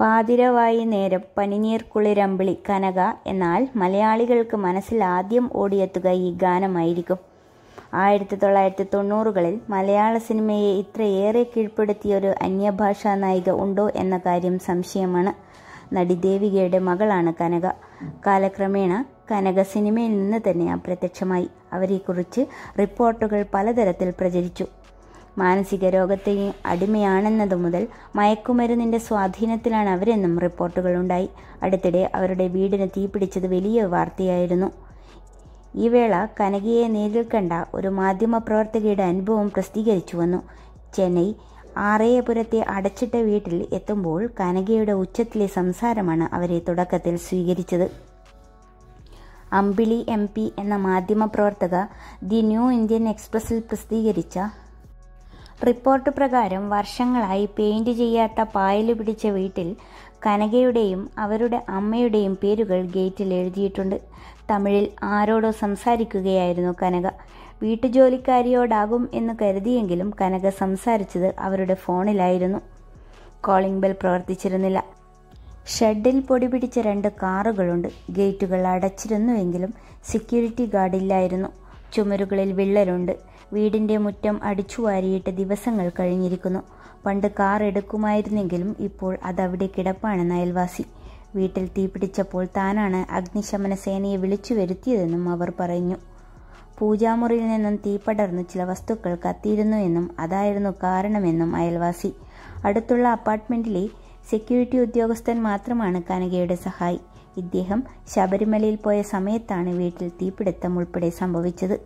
പാതിരവായി നേരം പനിനീർക്കുളിരമ്പിളി കനക എന്നാൽ മലയാളികൾക്ക് മനസ്സിൽ ആദ്യം ഓടിയെത്തുക ഈ ഗാനമായിരിക്കും ആയിരത്തി തൊള്ളായിരത്തി തൊണ്ണൂറുകളിൽ മലയാള സിനിമയെ ഇത്രയേറെ കീഴ്പ്പെടുത്തിയ ഒരു അന്യഭാഷാ നായിക ഉണ്ടോ എന്ന കാര്യം സംശയമാണ് നടി ദേവികയുടെ മകളാണ് കനക കാലക്രമേണ കനക സിനിമയിൽ നിന്ന് തന്നെ അപ്രത്യക്ഷമായി അവരെക്കുറിച്ച് റിപ്പോർട്ടുകൾ പലതരത്തിൽ പ്രചരിച്ചു മാനസിക രോഗത്തെയും അടിമയാണെന്നതു മുതൽ മയക്കുമരുന്നിൻ്റെ സ്വാധീനത്തിലാണ് അവരെന്നും റിപ്പോർട്ടുകളുണ്ടായി അടുത്തിടെ അവരുടെ വീടിന് തീപിടിച്ചത് വലിയ വാർത്തയായിരുന്നു ഈ വേള കനകയെ നേരിൽ കണ്ട ഒരു മാധ്യമപ്രവർത്തകയുടെ അനുഭവം പ്രസിദ്ധീകരിച്ചു വന്നു ചെന്നൈ ആറയപുരത്തെ അടച്ചിട്ട വീട്ടിൽ എത്തുമ്പോൾ കനകയുടെ ഉച്ചത്തിലെ സംസാരമാണ് അവരെ തുടക്കത്തിൽ സ്വീകരിച്ചത് അമ്പിളി എം പി എന്ന മാധ്യമപ്രവർത്തക ദി ന്യൂ ഇന്ത്യൻ എക്സ്പ്രസിൽ പ്രസിദ്ധീകരിച്ച റിപ്പോർട്ട് പ്രകാരം വർഷങ്ങളായി പെയിന്റ് ചെയ്യാത്ത പായൽ പിടിച്ച വീട്ടിൽ കനകയുടെയും അവരുടെ അമ്മയുടെയും പേരുകൾ ഗേറ്റിൽ എഴുതിയിട്ടുണ്ട് തമിഴിൽ ആരോടോ സംസാരിക്കുകയായിരുന്നു കനക വീട്ടുജോലിക്കാരിയോടാകും എന്ന് കരുതിയെങ്കിലും കനക സംസാരിച്ചത് അവരുടെ ഫോണിലായിരുന്നു കോളിംഗ് ബെൽ പ്രവർത്തിച്ചിരുന്നില്ല ഷെഡിൽ പൊടി പിടിച്ച രണ്ട് കാറുകളുണ്ട് ഗേറ്റുകൾ അടച്ചിരുന്നുവെങ്കിലും സെക്യൂരിറ്റി ഗാർഡ് ഇല്ലായിരുന്നു ചുമരുകളിൽ വിള്ളലുണ്ട് വീടിൻ്റെ മുറ്റം അടിച്ചു വാരിയിട്ട് ദിവസങ്ങൾ കഴിഞ്ഞിരിക്കുന്നു പണ്ട് കാർ എടുക്കുമായിരുന്നെങ്കിലും ഇപ്പോൾ അതവിടെ കിടപ്പാണെന്ന് അയൽവാസി വീട്ടിൽ തീപിടിച്ചപ്പോൾ താനാണ് അഗ്നിശമന സേനയെ വിളിച്ചു വരുത്തിയതെന്നും അവർ പറഞ്ഞു പൂജാമുറിയിൽ നിന്നും തീപടർന്ന് ചില വസ്തുക്കൾ കത്തിയിരുന്നു എന്നും അതായിരുന്നു കാരണമെന്നും അയൽവാസി അടുത്തുള്ള അപ്പാർട്ട്മെന്റിലെ സെക്യൂരിറ്റി ഉദ്യോഗസ്ഥൻ മാത്രമാണ് കനകയുടെ സഹായി ഇദ്ദേഹം ശബരിമലയിൽ പോയ സമയത്താണ് വീട്ടിൽ തീപിടുത്തം ഉൾപ്പെടെ സംഭവിച്ചത്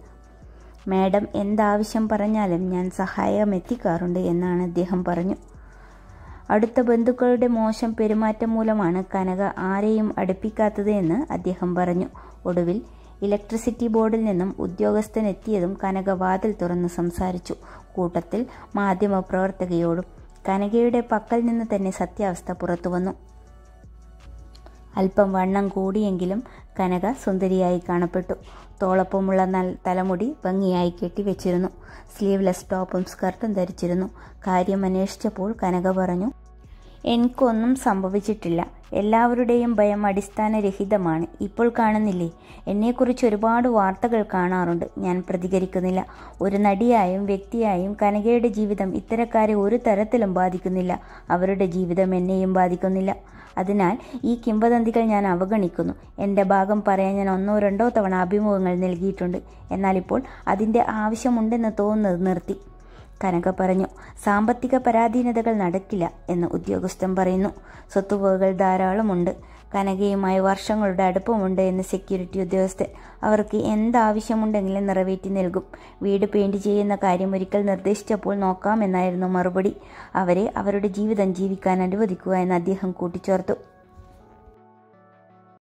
മാഡം എന്താവശ്യം പറഞ്ഞാലും ഞാൻ സഹായം എത്തിക്കാറുണ്ട് എന്നാണ് അദ്ദേഹം പറഞ്ഞു അടുത്ത ബന്ധുക്കളുടെ മോശം പെരുമാറ്റം മൂലമാണ് കനക ആരെയും അടുപ്പിക്കാത്തത് എന്ന് അദ്ദേഹം പറഞ്ഞു ഒടുവിൽ ഇലക്ട്രിസിറ്റി ബോർഡിൽ നിന്നും ഉദ്യോഗസ്ഥനെത്തിയതും കനക വാതിൽ തുറന്ന് സംസാരിച്ചു കൂട്ടത്തിൽ മാധ്യമപ്രവർത്തകയോടും കനകയുടെ പക്കൽ നിന്ന് തന്നെ സത്യാവസ്ഥ പുറത്തുവന്നു അല്പം വണ്ണം കൂടിയെങ്കിലും കനക സുന്ദരിയായി കാണപ്പെട്ടു നൽ തലമുടി ഭംഗിയായി കെട്ടിവെച്ചിരുന്നു സ്ലീവ്ലെസ് ടോപ്പും സ്കർട്ടും ധരിച്ചിരുന്നു കാര്യം അന്വേഷിച്ചപ്പോൾ കനക പറഞ്ഞു എനിക്കൊന്നും സംഭവിച്ചിട്ടില്ല എല്ലാവരുടെയും ഭയം അടിസ്ഥാനരഹിതമാണ് ഇപ്പോൾ കാണുന്നില്ലേ എന്നെക്കുറിച്ച് ഒരുപാട് വാർത്തകൾ കാണാറുണ്ട് ഞാൻ പ്രതികരിക്കുന്നില്ല ഒരു നടിയായും വ്യക്തിയായും കനകയുടെ ജീവിതം ഇത്തരക്കാരെ ഒരു തരത്തിലും ബാധിക്കുന്നില്ല അവരുടെ ജീവിതം എന്നെയും ബാധിക്കുന്നില്ല അതിനാൽ ഈ കിംവദന്തികൾ ഞാൻ അവഗണിക്കുന്നു എൻ്റെ ഭാഗം പറയാൻ ഞാൻ ഒന്നോ രണ്ടോ തവണ അഭിമുഖങ്ങൾ നൽകിയിട്ടുണ്ട് എന്നാൽ ഇപ്പോൾ അതിൻ്റെ ആവശ്യമുണ്ടെന്ന് തോന്നുന്നത് നിർത്തി കനക പറഞ്ഞു സാമ്പത്തിക പരാധീനതകൾ നടക്കില്ല എന്ന് ഉദ്യോഗസ്ഥൻ പറയുന്നു സ്വത്തുവകകൾ ധാരാളമുണ്ട് കനകയുമായി വർഷങ്ങളുടെ അടുപ്പമുണ്ട് എന്ന് സെക്യൂരിറ്റി ഉദ്യോഗസ്ഥൻ അവർക്ക് എന്താവശ്യമുണ്ടെങ്കിലും നിറവേറ്റി നൽകും വീട് പെയിന്റ് ചെയ്യുന്ന കാര്യം ഒരിക്കൽ നിർദ്ദേശിച്ചപ്പോൾ നോക്കാമെന്നായിരുന്നു മറുപടി അവരെ അവരുടെ ജീവിതം ജീവിക്കാൻ അനുവദിക്കുക എന്ന് അദ്ദേഹം കൂട്ടിച്ചേർത്തു